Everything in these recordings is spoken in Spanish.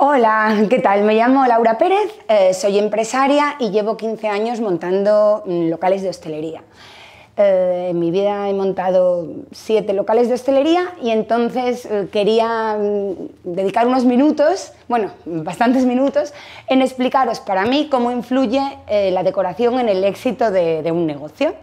Hola, ¿qué tal? Me llamo Laura Pérez, eh, soy empresaria y llevo 15 años montando mm, locales de hostelería. Eh, en mi vida he montado 7 locales de hostelería y entonces eh, quería mm, dedicar unos minutos, bueno, bastantes minutos, en explicaros para mí cómo influye la decoración en el éxito de un negocio.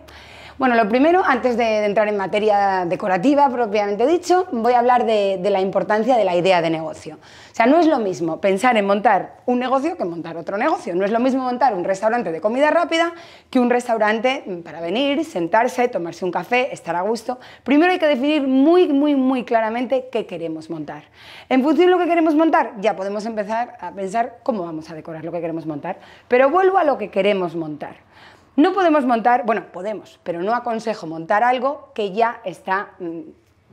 Bueno, lo primero, antes de, entrar en materia decorativa propiamente dicho, voy a hablar de, de, la importancia de la idea de negocio. O sea, no es lo mismo pensar en montar un negocio que montar otro negocio. No es lo mismo montar un restaurante de comida rápida que un restaurante para venir, sentarse, tomarse un café, estar a gusto. Primero hay que definir muy, muy, muy claramente qué queremos montar. En función de lo que queremos montar, ya podemos empezar a pensar cómo vamos a decorar lo que queremos montar. Pero vuelvo a lo que queremos montar. No podemos montar, bueno, podemos, pero no aconsejo montar algo que ya está mm,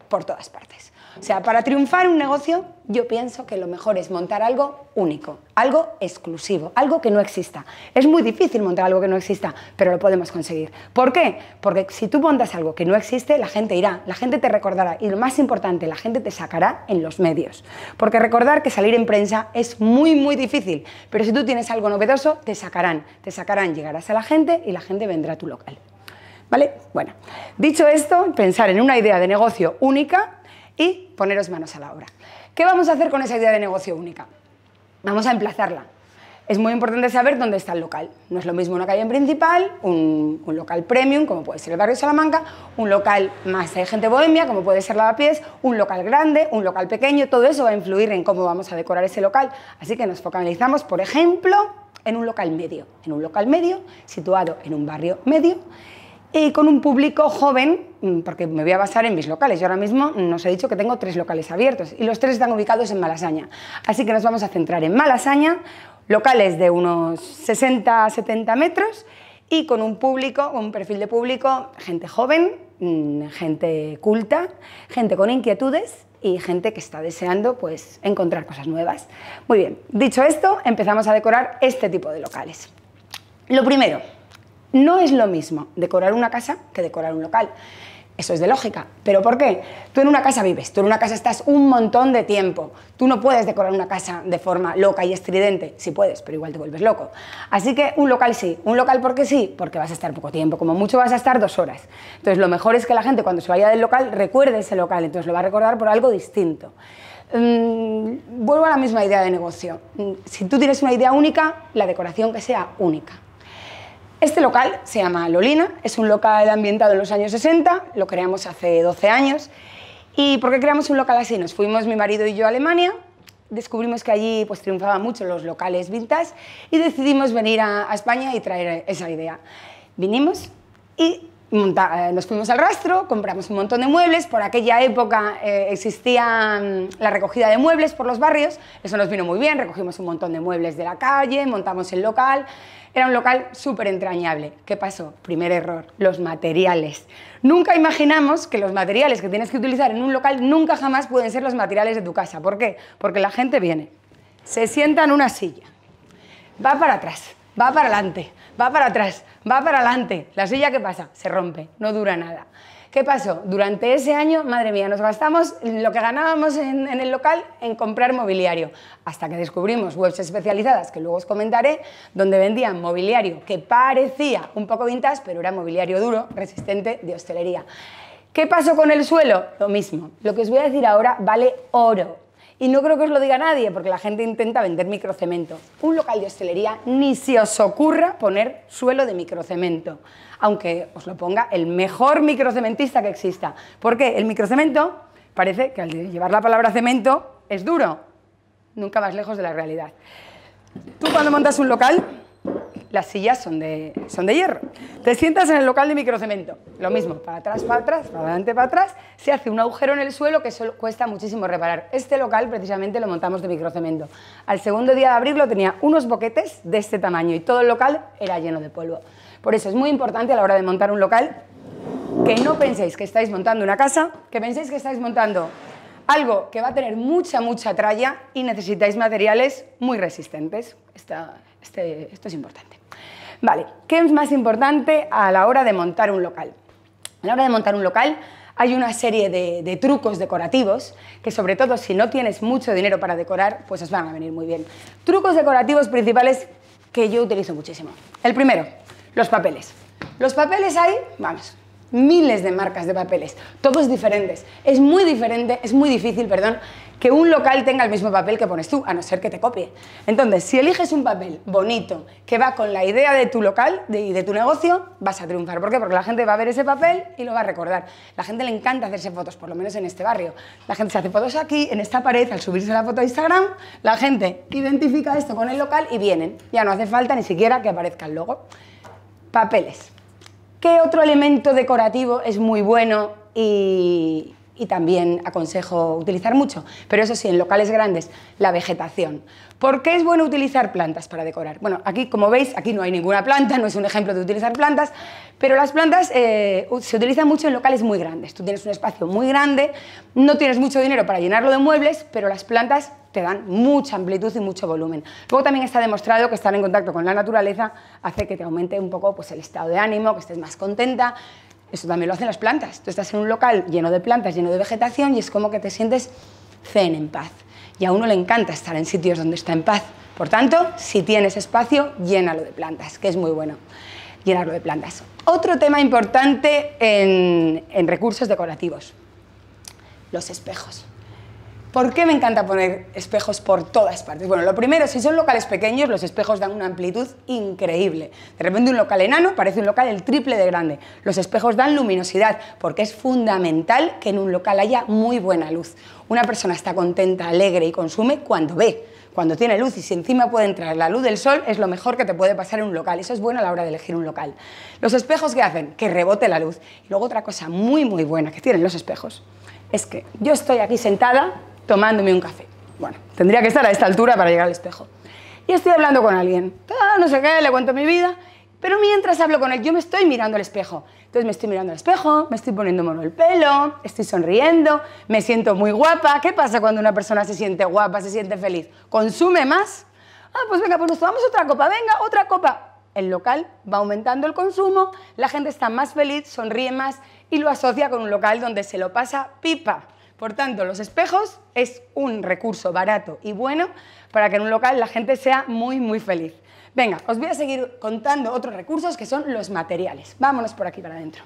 por todas partes. O sea, para triunfar un negocio, yo pienso que lo mejor es montar algo único, algo exclusivo, algo que no exista. Es muy difícil montar algo que no exista, pero lo podemos conseguir. ¿Por qué? Porque si tú montas algo que no existe, la gente irá, la gente te recordará y lo más importante, la gente te sacará en los medios. Porque recordar que salir en prensa es muy, muy difícil, pero si tú tienes algo novedoso, te sacarán, te sacarán, llegarás a la gente y la gente vendrá a tu local. ¿Vale? Bueno, dicho esto, pensar en una idea de negocio única y poneros manos a la obra. ¿Qué vamos a hacer con esa idea de negocio única? Vamos a emplazarla. Es muy importante saber dónde está el local. No es lo mismo una calle principal, un, local premium, como puede ser el barrio Salamanca, un local más de gente bohemia, como puede ser Lavapiés, un local grande, un local pequeño, todo eso va a influir en cómo vamos a decorar ese local. Así que nos focalizamos, por ejemplo, en un local medio. En un local medio, situado en un barrio medio, y con un público joven, mm, porque me voy a basar en mis locales. Yo ahora mismo mm, nos he dicho que tengo tres locales abiertos y los tres están ubicados en Malasaña. Así que nos vamos a centrar en Malasaña, locales de unos 60 a 70 metros y con un público, un perfil de público, gente joven, mm, gente culta, gente con inquietudes y gente que está deseando pues encontrar cosas nuevas. Muy bien, dicho esto, empezamos a decorar este tipo de locales. Lo primero, no es lo mismo decorar una casa que decorar un local. Eso es de lógica. ¿Pero por qué? Tú en una casa vives, tú en una casa estás un montón de tiempo. Tú no puedes decorar una casa de forma loca y estridente. Sí puedes, pero igual te vuelves loco. Así que un local sí. ¿Un local porque sí? Porque vas a estar poco tiempo. Como mucho vas a estar dos horas. Entonces lo mejor es que la gente cuando se vaya del local recuerde ese local. Entonces lo va a recordar por algo distinto. Mm, vuelvo a la misma idea de negocio. Mm, si tú tienes una idea única, la decoración que sea única. Este local se llama Lolina, es un local ambientado en los años 60, lo creamos hace 12 años. ¿Y por qué creamos un local así? Nos fuimos mi marido y yo a Alemania, descubrimos que allí pues, triunfaban mucho los locales vintage y decidimos venir a, España y traer esa idea. Vinimos y eh, nos fuimos al rastro, compramos un montón de muebles, por aquella época eh, existía mm, la recogida de muebles por los barrios, eso nos vino muy bien, recogimos un montón de muebles de la calle, montamos el local, era un local súper entrañable. ¿Qué pasó? Primer error, los materiales. Nunca imaginamos que los materiales que tienes que utilizar en un local nunca jamás pueden ser los materiales de tu casa. ¿Por qué? Porque la gente viene, se sienta en una silla, va para atrás, va para adelante, va para atrás, va para adelante. La silla, ¿qué pasa? Se rompe, no dura nada. ¿Qué pasó? Durante ese año, madre mía, nos gastamos lo que ganábamos en, el local en comprar mobiliario, hasta que descubrimos webs especializadas, que luego os comentaré, donde vendían mobiliario que parecía un poco vintage, pero era mobiliario duro, resistente de hostelería. ¿Qué pasó con el suelo? Lo mismo. Lo que os voy a decir ahora vale oro. Y no creo que os lo diga nadie, porque la gente intenta vender microcemento. Un local de hostelería ni se os ocurra poner suelo de microcemento, aunque os lo ponga el mejor microcementista que exista. Porque el microcemento parece que al llevar la palabra cemento es duro, nunca más lejos de la realidad. Tú cuando montas un local, las sillas son de, son de hierro. Te sientas en el local de microcemento, lo mismo, para atrás, para atrás, para adelante, para atrás, se hace un agujero en el suelo que cuesta muchísimo reparar. Este local precisamente lo montamos de microcemento. Al segundo día de abrirlo tenía unos boquetes de este tamaño y todo el local era lleno de polvo. Por eso es muy importante a la hora de montar un local que no penséis que estáis montando una casa, que penséis que estáis montando algo que va a tener mucha, mucha tralla y necesitáis materiales muy resistentes. Esta, este, esto es importante. Vale, ¿qué es más importante a la hora de montar un local? A la hora de montar un local hay una serie de, de, trucos decorativos que sobre todo si no tienes mucho dinero para decorar, pues os van a venir muy bien. Trucos decorativos principales que yo utilizo muchísimo. El primero, los papeles. Los papeles hay, vamos, miles de marcas de papeles, todos diferentes. Es muy diferente, es muy difícil, perdón, que un local tenga el mismo papel que pones tú, a no ser que te copie. Entonces, si eliges un papel bonito que va con la idea de tu local y de, tu negocio, vas a triunfar. ¿Por qué? Porque la gente va a ver ese papel y lo va a recordar. La gente le encanta hacerse fotos, por lo menos en este barrio. La gente se hace fotos aquí, en esta pared, al subirse la foto a Instagram, la gente identifica esto con el local y vienen. Ya no hace falta ni siquiera que aparezca el logo. Papeles. ¿Qué otro elemento decorativo es muy bueno y, y también aconsejo utilizar mucho, pero eso sí, en locales grandes, la vegetación. ¿Por qué es bueno utilizar plantas para decorar? Bueno, aquí, como veis, aquí no hay ninguna planta, no es un ejemplo de utilizar plantas, pero las plantas eh, se utilizan mucho en locales muy grandes. Tú tienes un espacio muy grande, no tienes mucho dinero para llenarlo de muebles, pero las plantas te dan mucha amplitud y mucho volumen. Luego también está demostrado que estar en contacto con la naturaleza hace que te aumente un poco pues, el estado de ánimo, que estés más contenta, eso también lo hacen las plantas. Tú estás en un local lleno de plantas, lleno de vegetación y es como que te sientes zen, en paz. Y a uno le encanta estar en sitios donde está en paz. Por tanto, si tienes espacio, llénalo de plantas, que es muy bueno llenarlo de plantas. Otro tema importante en, en recursos decorativos, los espejos. ¿Por qué me encanta poner espejos por todas partes? Bueno, lo primero, si son locales pequeños, los espejos dan una amplitud increíble. De repente un local enano parece un local el triple de grande. Los espejos dan luminosidad, porque es fundamental que en un local haya muy buena luz. Una persona está contenta, alegre y consume cuando ve cuando tiene luz y si encima puede entrar la luz del sol, es lo mejor que te puede pasar en un local. Eso es bueno a la hora de elegir un local. Los espejos que hacen que rebote la luz. Y luego otra cosa muy muy buena que tienen los espejos es que yo estoy aquí sentada tomándome un café. Bueno, tendría que estar a esta altura para llegar al espejo. Y estoy hablando con alguien. no sé qué, le cuento mi vida. Pero mientras hablo con él, yo me estoy mirando al espejo. Entonces me estoy mirando al espejo, me estoy poniendo mono el pelo, estoy sonriendo, me siento muy guapa. ¿Qué pasa cuando una persona se siente guapa, se siente feliz? ¿Consume más? Ah, pues venga, pues nos tomamos otra copa, venga, otra copa. El local va aumentando el consumo, la gente está más feliz, sonríe más y lo asocia con un local donde se lo pasa pipa. Por tanto, los espejos es un recurso barato y bueno para que en un local la gente sea muy, muy feliz. Venga, os voy a seguir contando otros recursos que son los materiales. Vámonos por aquí para adentro.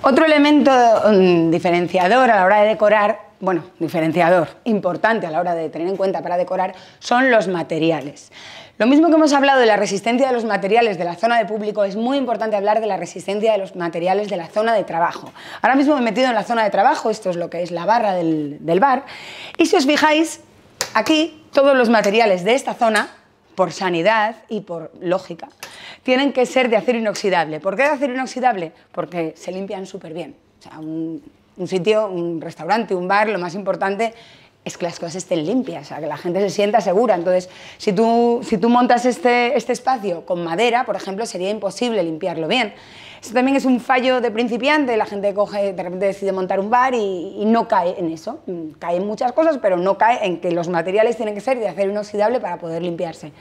Otro elemento mm, diferenciador a la hora de decorar bueno, diferenciador importante a la hora de tener en cuenta para decorar son los materiales. Lo mismo que hemos hablado de la resistencia de los materiales de la zona de público, es muy importante hablar de la resistencia de los materiales de la zona de trabajo. Ahora mismo me he metido en la zona de trabajo, esto es lo que es la barra del, bar, y si os fijáis, aquí todos los materiales de esta zona por sanidad y por lógica, tienen que ser de acero inoxidable. ¿Por qué de acero inoxidable? Porque se limpian súper bien. un un sitio, un restaurante, un bar, lo más importante es que las cosas estén limpias, que la gente se sienta segura. Entonces, si tú, si tú montas este, este espacio con madera, por ejemplo, sería imposible limpiarlo bien. Eso también es un fallo de principiante, la gente coge, de repente decide montar un bar y, no cae en eso. Cae en muchas cosas, pero no cae en que los materiales tienen que ser de acero inoxidable para poder limpiarse.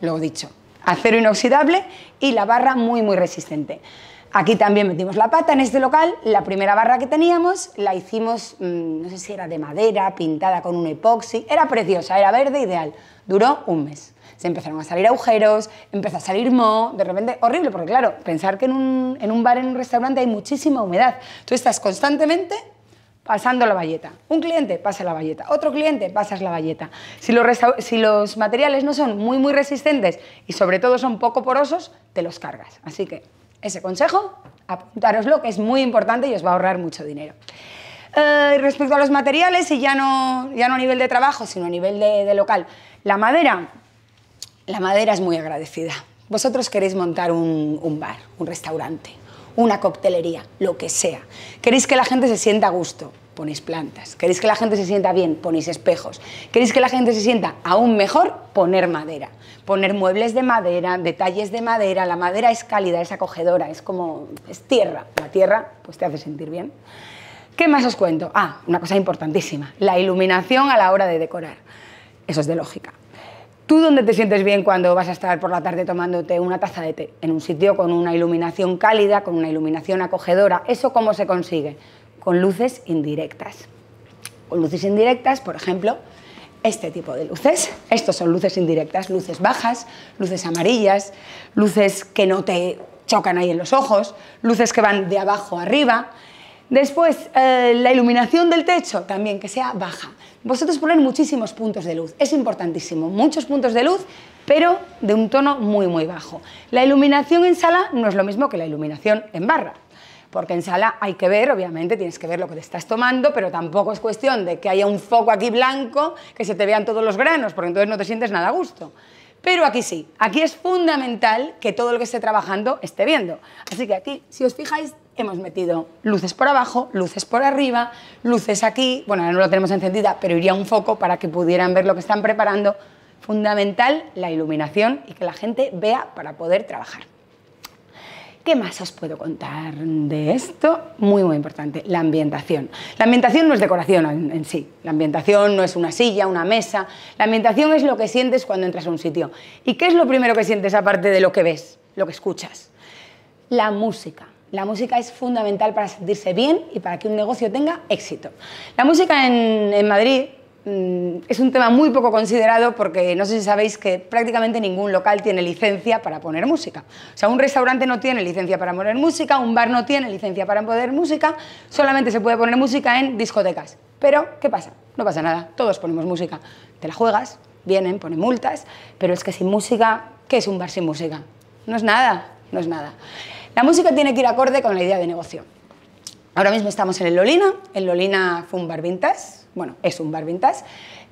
Lo he dicho, acero inoxidable y la barra muy, muy resistente. Aquí también metimos la pata en este local. La primera barra que teníamos la hicimos, mm, no sé si era de madera, pintada con un epoxi. Era preciosa, era verde, ideal. Duró un mes. Se empezaron a salir agujeros, empezó a salir moho, de repente horrible, porque claro, pensar que en un, bar, en un restaurante hay muchísima humedad. Tú estás constantemente pasando la valleta. Un cliente pasa la valleta, otro cliente pasas la valleta. Si los, si los materiales no son muy, muy resistentes y sobre todo son poco porosos, te los cargas. Así que ese consejo, apuntároslo, que es muy importante y os va a ahorrar mucho dinero. Eh, respecto a los materiales, y ya no, ya no a nivel de trabajo, sino a nivel de, local, la madera, la madera es muy agradecida. Vosotros queréis montar un bar, un restaurante, una coctelería, lo que sea. Queréis que la gente se sienta a gusto. Ponéis plantas. ¿Queréis que la gente se sienta bien? Ponéis espejos. ¿Queréis que la gente se sienta aún mejor? Poner madera. Poner muebles de madera, detalles de madera. La madera es cálida, es acogedora, es como... es tierra. La tierra pues te hace sentir bien. ¿Qué más os cuento? Ah, una cosa importantísima, la iluminación a la hora de decorar. Eso es de lógica. ¿Tú dónde te sientes bien cuando vas a estar por la tarde tomándote una taza de té? En un sitio con una iluminación cálida, con una iluminación acogedora. ¿Eso cómo se consigue? con luces indirectas. Con luces indirectas, por ejemplo, este tipo de luces. Estos son luces indirectas, luces bajas, luces amarillas, luces que no te chocan ahí en los ojos, luces que van de abajo arriba. Después, eh, la iluminación del techo también, que sea baja. Vosotros poner muchísimos puntos de luz, es importantísimo, muchos puntos de luz, pero de un tono muy, muy bajo. La iluminación en sala no es lo mismo que la iluminación en barra, porque en sala hay que ver, obviamente, tienes que ver lo que te estás tomando, pero tampoco es cuestión de que haya un foco aquí blanco, que se te vean todos los granos, porque entonces no te sientes nada a gusto. Pero aquí sí, aquí es fundamental que todo lo que esté trabajando esté viendo. Así que aquí, si os fijáis, hemos metido luces por abajo, luces por arriba, luces aquí, bueno, ahora no lo tenemos encendida, pero iría un foco para que pudieran ver lo que están preparando. Fundamental la iluminación y que la gente vea para poder trabajar. ¿Qué más os puedo contar de esto? Muy, muy importante, la ambientación. La ambientación no es decoración en, sí, la ambientación no es una silla, una mesa, la ambientación es lo que sientes cuando entras a un sitio. ¿Y qué es lo primero que sientes aparte de lo que ves, lo que escuchas? La música. La música es fundamental para sentirse bien y para que un negocio tenga éxito. La música en Madrid Mm, es un tema muy poco considerado porque no sé si sabéis que prácticamente ningún local tiene licencia para poner música. O sea, un restaurante no tiene licencia para poner música, un bar no tiene licencia para poner música, solamente se puede poner música en discotecas. Pero, ¿qué pasa? No pasa nada, todos ponemos música. Te la juegas, vienen, ponen multas, pero es que sin música, ¿qué es un bar sin música? No es nada, no es nada. La música tiene que ir acorde con la idea de negocio. Ahora mismo estamos en el Lolina, el Lolina fue un bar vintage, bueno, es un bar vintage.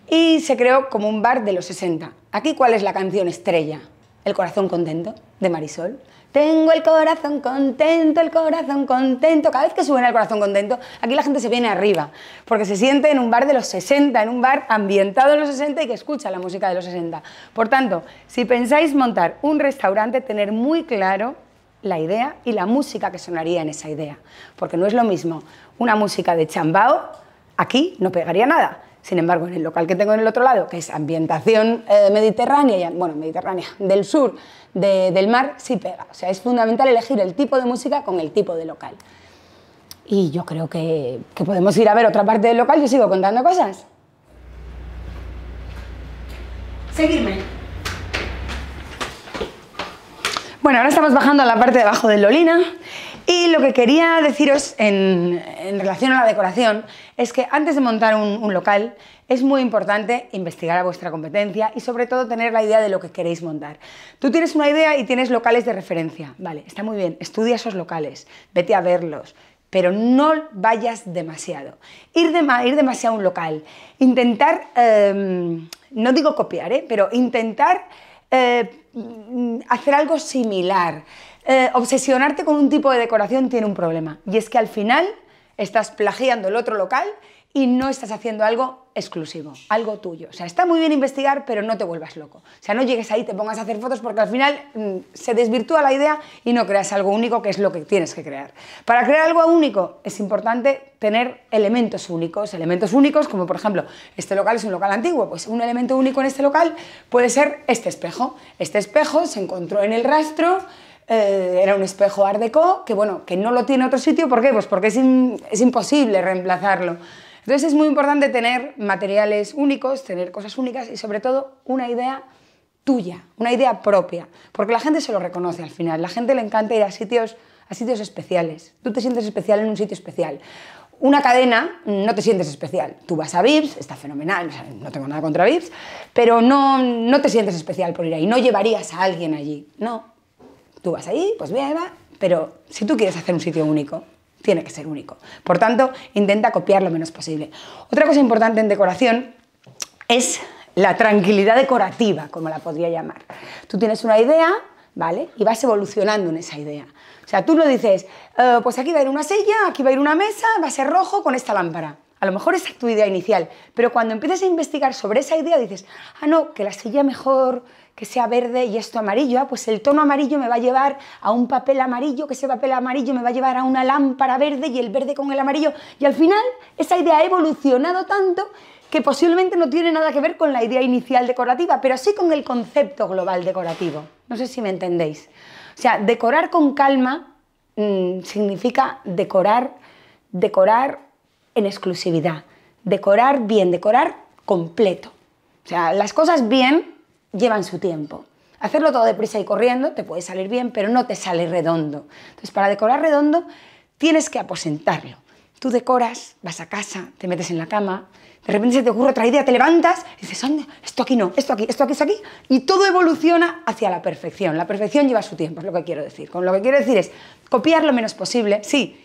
Y se creó como un bar de los 60. Aquí, ¿cuál es la canción estrella? El corazón contento de Marisol. Tengo el corazón contento, el corazón contento. Cada vez que suena el corazón contento, aquí la gente se viene arriba, porque se siente en un bar de los 60, en un bar ambientado en los 60 y que escucha la música de los 60. Por tanto, si pensáis montar un restaurante, tener muy claro la idea y la música que sonaría en esa idea, porque no es lo mismo una música de chambao Aquí no pegaría nada. Sin embargo, en el local que tengo en el otro lado, que es ambientación eh, mediterránea, bueno, mediterránea, del sur del mar, sí pega. O sea, es fundamental elegir el tipo de música con el tipo de local. Y yo creo que, podemos ir a ver otra parte del local. Yo sigo contando cosas. Seguirme. Bueno, ahora estamos bajando a la parte de abajo de Lolina y lo que quería deciros en, relación a la decoración es que antes de montar un, local es muy importante investigar a vuestra competencia y sobre todo tener la idea de lo que queréis montar. Tú tienes una idea y tienes locales de referencia. Vale, está muy bien, estudia esos locales, vete a verlos, pero no vayas demasiado. Ir, ir demasiado a un local, intentar, em, no digo copiar, ¿eh? pero intentar eh, mm, hacer algo similar. Eh, obsesionarte con un tipo de decoración tiene un problema y es que al final estás plagiando el otro local y no estás haciendo algo exclusivo, algo tuyo. O sea, está muy bien investigar, pero no te vuelvas loco. O sea, no llegues ahí, y te pongas a hacer fotos porque al final mm, se desvirtúa la idea y no creas algo único, que es lo que tienes que crear. Para crear algo único es importante tener elementos únicos, elementos únicos como por ejemplo, este local es un local antiguo, pues un elemento único en este local puede ser este espejo. Este espejo se encontró en el rastro eh, era un espejo Art Deco, que bueno, que no lo tiene otro sitio, ¿por qué? Pues porque es, imposible reemplazarlo. Entonces es muy importante tener materiales únicos, tener cosas únicas y sobre todo una idea tuya, una idea propia, porque la gente se lo reconoce al final, la gente le encanta ir a sitios, a sitios especiales, tú te sientes especial en un sitio especial. Una cadena no te sientes especial. Tú vas a Vips, está fenomenal, no tengo nada contra Vips, pero no, no te sientes especial por ir ahí, no llevarías a alguien allí. No, Tú vas ahí, pues bien, va, pero si tú quieres hacer un sitio único, tiene que ser único. Por tanto, intenta copiar lo menos posible. Otra cosa importante en decoración es la tranquilidad decorativa, como la podría llamar. Tú tienes una idea, ¿vale? Y vas evolucionando en esa idea. O sea, tú no dices, eh, pues aquí va a ir una silla, aquí va a ir una mesa, va a ser rojo con esta lámpara. A lo mejor esa es tu idea inicial, pero cuando empiezas a investigar sobre esa idea dices, ah, no, que la silla mejor que sea verde y esto amarillo, ah, pues el tono amarillo me va a llevar a un papel amarillo, que ese papel amarillo me va a llevar a una lámpara verde y el verde con el amarillo. Y al final esa idea ha evolucionado tanto que posiblemente no tiene nada que ver con la idea inicial decorativa, pero sí con el concepto global decorativo. No sé si me entendéis. O sea, decorar con calma mm, significa decorar, decorar en exclusividad. Decorar bien, decorar completo. O sea, las cosas bien llevan su tiempo. Hacerlo todo deprisa y corriendo te puede salir bien, pero no te sale redondo. Entonces, para decorar redondo, tienes que aposentarlo. Tú decoras, vas a casa, te metes en la cama, de repente se te ocurre otra idea, te levantas y dices, esto aquí no, esto aquí, esto aquí, es aquí, y todo evoluciona hacia la perfección. La perfección lleva su tiempo, es lo que quiero decir. Con lo que quiero decir es copiar lo menos posible, sí,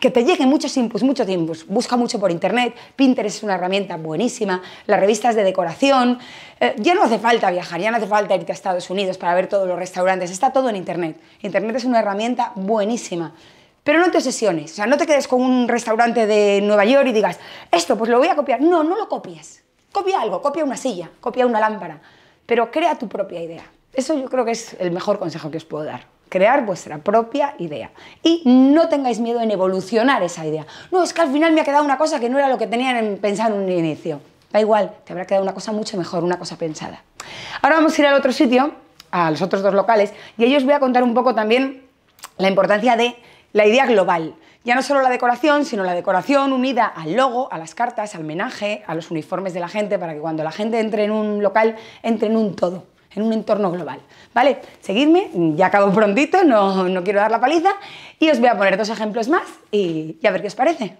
que te lleguen muchos inputs, muchos inputs. Busca mucho por internet, Pinterest es una herramienta buenísima, las revistas de decoración. Eh, ya no hace falta viajar, ya no hace falta irte a Estados Unidos para ver todos los restaurantes, está todo en internet. Internet es una herramienta buenísima. Pero no te obsesiones, o sea, no te quedes con un restaurante de Nueva York y digas, esto pues lo voy a copiar. No, no lo copies. Copia algo, copia una silla, copia una lámpara, pero crea tu propia idea. Eso yo creo que es el mejor consejo que os puedo dar crear vuestra propia idea. Y no tengáis miedo en evolucionar esa idea. No, es que al final me ha quedado una cosa que no era lo que tenían pensado en un inicio. Da igual, te habrá quedado una cosa mucho mejor, una cosa pensada. Ahora vamos a ir al otro sitio, a los otros dos locales, y ahí os voy a contar un poco también la importancia de la idea global. Ya no solo la decoración, sino la decoración unida al logo, a las cartas, al menaje, a los uniformes de la gente, para que cuando la gente entre en un local, entre en un todo en un entorno global. ¿Vale? Seguidme, ya acabo prontito, no, quiero dar la paliza y os voy a poner dos ejemplos más y, y a ver qué os parece.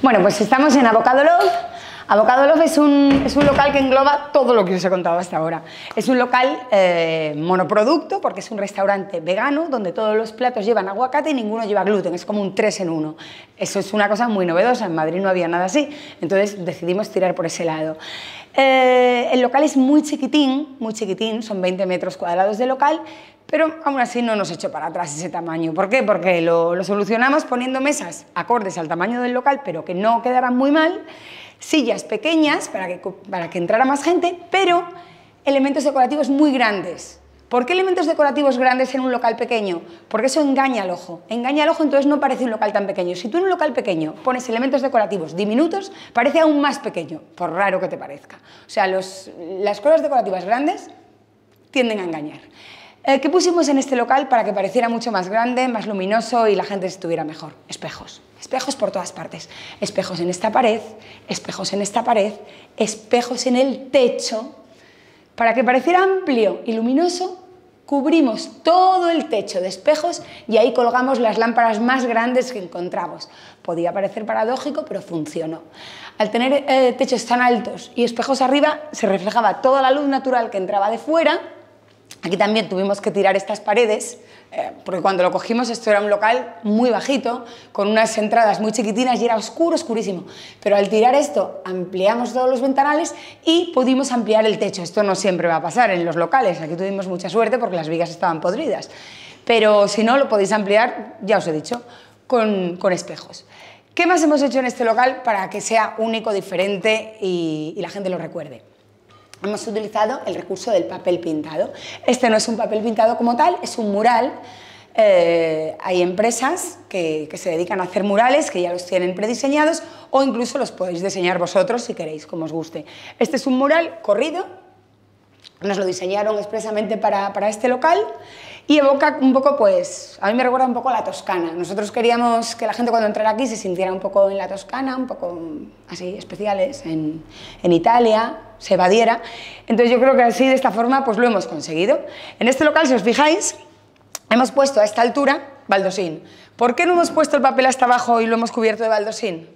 Bueno, pues estamos en Avocado Love Avocado Love es un, local que engloba todo lo que os he contado hasta ahora. Es un local eh, monoproducto porque es un restaurante vegano donde todos los platos llevan aguacate y ninguno lleva gluten. Es como un tres en uno. Eso es una cosa muy novedosa. En Madrid no había nada así. Entonces decidimos tirar por ese lado. Eh, el local es muy chiquitín, muy chiquitín, son 20 metros cuadrados de local, pero aún así no nos echó para atrás ese tamaño. ¿Por qué? Porque lo solucionamos poniendo mesas acordes al tamaño del local, pero que no quedaran muy mal sillas pequeñas para que, entrara más gente, pero elementos decorativos muy grandes. ¿Por qué elementos decorativos grandes en un local pequeño? Porque eso engaña al ojo. Engaña al ojo, entonces no parece un local tan pequeño. Si tú en un local pequeño pones elementos decorativos diminutos, parece aún más pequeño, por raro que te parezca. O sea, las cosas decorativas grandes tienden a engañar. Eh, ¿Qué pusimos en este local para que pareciera mucho más grande, más luminoso y la gente estuviera mejor? Espejos. Espejos por todas partes. Espejos en esta pared, espejos en esta pared, espejos en el techo. Para que pareciera amplio y luminoso, cubrimos todo el techo de espejos y ahí colgamos las lámparas más grandes que encontramos. Podía parecer paradójico, pero funcionó. Al tener eh, techos tan altos y espejos arriba, se reflejaba toda la luz natural que entraba de fuera Aquí también tuvimos que tirar estas paredes, eh, porque cuando lo cogimos esto era un local muy bajito, con unas entradas muy chiquitinas y era oscuro, oscurísimo. Pero al tirar esto ampliamos todos los ventanales y pudimos ampliar el techo. Esto no siempre va a pasar en los locales, aquí tuvimos mucha suerte porque las vigas estaban podridas. Pero si no, lo podéis ampliar, ya os he dicho, con, espejos. ¿Qué más hemos hecho en este local para que sea único, diferente y la gente lo recuerde? hemos utilizado el recurso del papel pintado. Este no es un papel pintado como tal, es un mural. Eh, hay empresas que, se dedican a hacer murales, que ya los tienen prediseñados, o incluso los podéis diseñar vosotros si queréis, como os guste. Este es un mural corrido, nos lo diseñaron expresamente para este local y evoca un poco, pues, a mí me recuerda un poco a la Toscana. Nosotros queríamos que la gente cuando entrara aquí se sintiera un poco en la Toscana, un poco así, especiales, en, Italia, se evadiera. Entonces yo creo que así, de esta forma, pues lo hemos conseguido. En este local, si os fijáis, hemos puesto a esta altura baldosín. ¿Por qué no hemos puesto el papel hasta abajo y lo hemos cubierto de baldosín?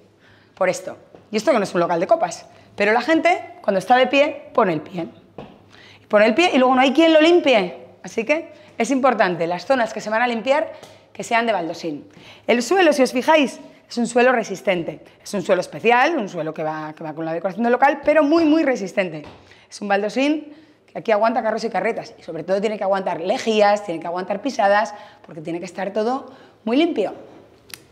Por esto. Y esto que no es un local de copas. Pero la gente, cuando está de pie, pone el pie. Pone el pie y luego no hay quien lo limpie. Así que es importante las zonas que se van a limpiar que sean de baldosín. El suelo, si os fijáis, es un suelo resistente. Es un suelo especial, un suelo que va, con la decoración local, pero muy, muy resistente. Es un baldosín que aquí aguanta carros y carretas. Y sobre todo tiene que aguantar lejías, tiene que aguantar pisadas, porque tiene que estar todo muy limpio.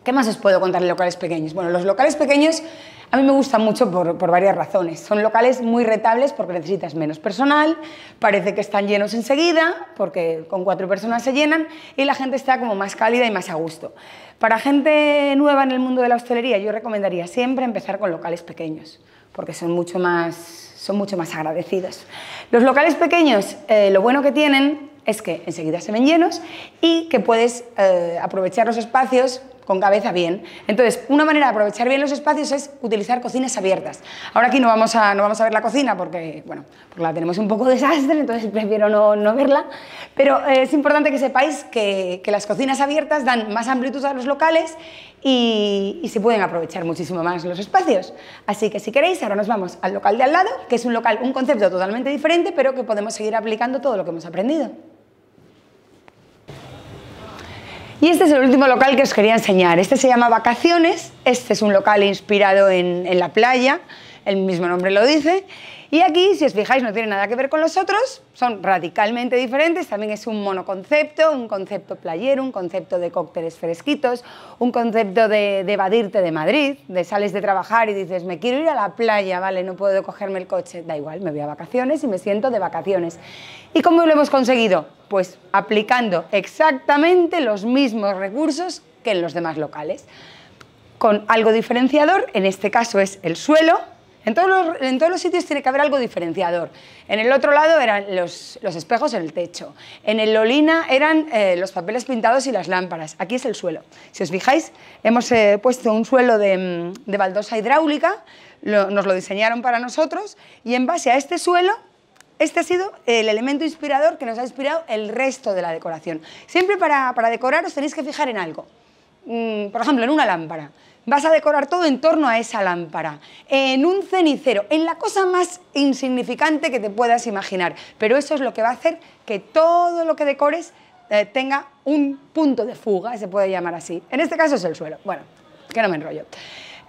¿Qué más os puedo contar de locales pequeños? Bueno, los locales pequeños a mí me gustan mucho por, varias razones. Son locales muy rentables porque necesitas menos personal, parece que están llenos enseguida, porque con cuatro personas se llenan, y la gente está como más cálida y más a gusto. Para gente nueva en el mundo de la hostelería, yo recomendaría siempre empezar con locales pequeños, porque son mucho más, son mucho más agradecidos. Los locales pequeños, eh, lo bueno que tienen es que enseguida se ven llenos y que puedes eh, aprovechar los espacios con cabeza bien. Entonces, una manera de aprovechar bien los espacios es utilizar cocinas abiertas. Ahora aquí no vamos a, no vamos a ver la cocina porque, bueno, la tenemos un poco desastre, entonces prefiero no, verla, pero eh, es importante que sepáis que, que, las cocinas abiertas dan más amplitud a los locales y, y se pueden aprovechar muchísimo más los espacios. Así que si queréis, ahora nos vamos al local de al lado, que es un local, un concepto totalmente diferente, pero que podemos seguir aplicando todo lo que hemos aprendido. Y este es el último local que os quería enseñar. Este se llama Vacaciones, este es un local inspirado en, la playa, el mismo nombre lo dice. Y aquí, si os fijáis, no tiene nada que ver con los otros, son radicalmente diferentes, también es un monoconcepto, un concepto playero, un concepto de cócteles fresquitos, un concepto de, evadirte de Madrid, de sales de trabajar y dices, me quiero ir a la playa, vale, no puedo cogerme el coche, da igual, me voy a vacaciones y me siento de vacaciones. ¿Y cómo lo hemos conseguido? Pues aplicando exactamente los mismos recursos que en los demás locales. Con algo diferenciador, en este caso es el suelo, en todos, los, sitios tiene que haber algo diferenciador. En el otro lado eran los, espejos en el techo. En el Lolina eran eh, los papeles pintados y las lámparas. Aquí es el suelo. Si os fijáis, hemos eh, puesto un suelo de, mm, baldosa hidráulica, nos lo diseñaron para nosotros, y en base a este suelo este ha sido el elemento inspirador que nos ha inspirado el resto de la decoración. Siempre para, para decorar os tenéis que fijar en algo. Mm, por ejemplo, en una lámpara. Vas a decorar todo en torno a esa lámpara, en un cenicero, en la cosa más insignificante que te puedas imaginar. Pero eso es lo que va a hacer que todo lo que decores eh, tenga un punto de fuga, se puede llamar así. En este caso es el suelo. Bueno, que no me enrollo.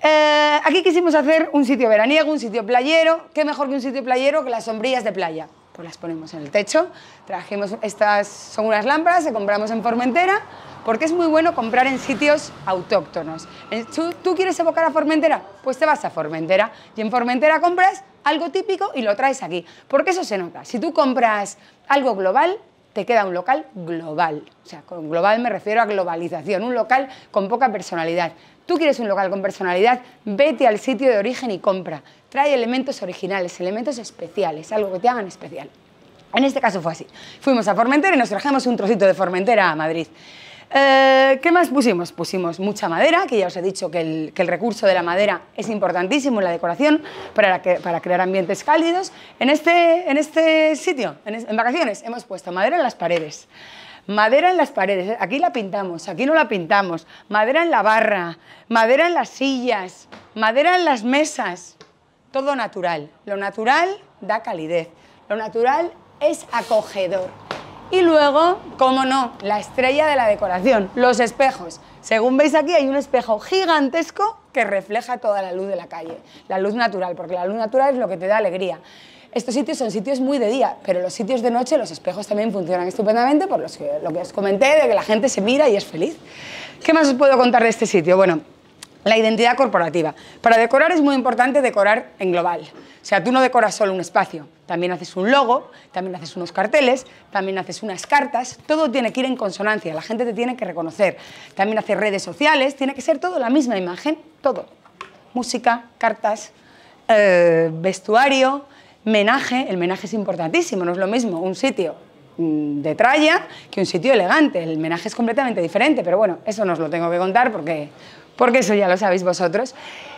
Eh, aquí quisimos hacer un sitio veraniego, un sitio playero. ¿Qué mejor que un sitio playero que las sombrillas de playa? Pues las ponemos en el techo. Trajimos, estas son unas lámparas, se compramos en Formentera porque es muy bueno comprar en sitios autóctonos. Eh, ¿Tú, quieres evocar a Formentera? Pues te vas a Formentera y en Formentera compras algo típico y lo traes aquí, porque eso se nota. Si tú compras algo global, te queda un local global. O sea, con global me refiero a globalización, un local con poca personalidad. Tú quieres un local con personalidad, vete al sitio de origen y compra. Trae elementos originales, elementos especiales, algo que te hagan especial. En este caso fue así. Fuimos a Formentera y nos trajimos un trocito de Formentera a Madrid. Eh, ¿Qué más pusimos? Pusimos mucha madera, que ya os he dicho que el, recurso de la madera es importantísimo en la decoración para, crear ambientes cálidos. En este, en este sitio, en vacaciones, hemos puesto madera en las paredes madera en las paredes, ¿eh? aquí la pintamos, aquí no la pintamos, madera en la barra, madera en las sillas, madera en las mesas, todo natural. Lo natural da calidez, lo natural es acogedor. Y luego, cómo no, la estrella de la decoración, los espejos. Según veis aquí hay un espejo gigantesco que refleja toda la luz de la calle, la luz natural, porque la luz natural es lo que te da alegría. Estos sitios son sitios muy de día, pero los sitios de noche, los espejos también funcionan estupendamente por lo que os comenté, de que la gente se mira y es feliz. ¿Qué más os puedo contar de este sitio? Bueno, la identidad corporativa. Para decorar es muy importante decorar en global. O sea, tú no decoras solo un espacio, también haces un logo, también haces unos carteles, también haces unas cartas, todo tiene que ir en consonancia, la gente te tiene que reconocer. También haces redes sociales, tiene que ser todo la misma imagen, todo. Música, cartas, eh, vestuario, menaje, el menaje es importantísimo, no es lo mismo un sitio mm, de tralla que un sitio elegante, el menaje es completamente diferente, pero bueno, eso no os lo tengo que contar porque porque eso ya lo sabéis vosotros.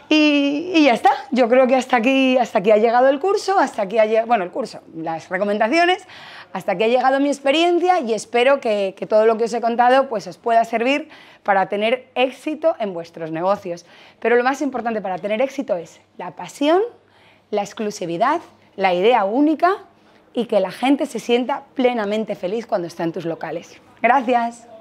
Y, ya está, yo creo que hasta aquí, hasta aquí ha llegado el curso, hasta aquí ha llegado, bueno, el curso, las recomendaciones, hasta aquí ha llegado mi experiencia y espero que, todo lo que os he contado pues os pueda servir para tener éxito en vuestros negocios. Pero lo más importante para tener éxito es la pasión, la exclusividad, la idea única y que la gente se sienta plenamente feliz cuando está en tus locales. Gracias.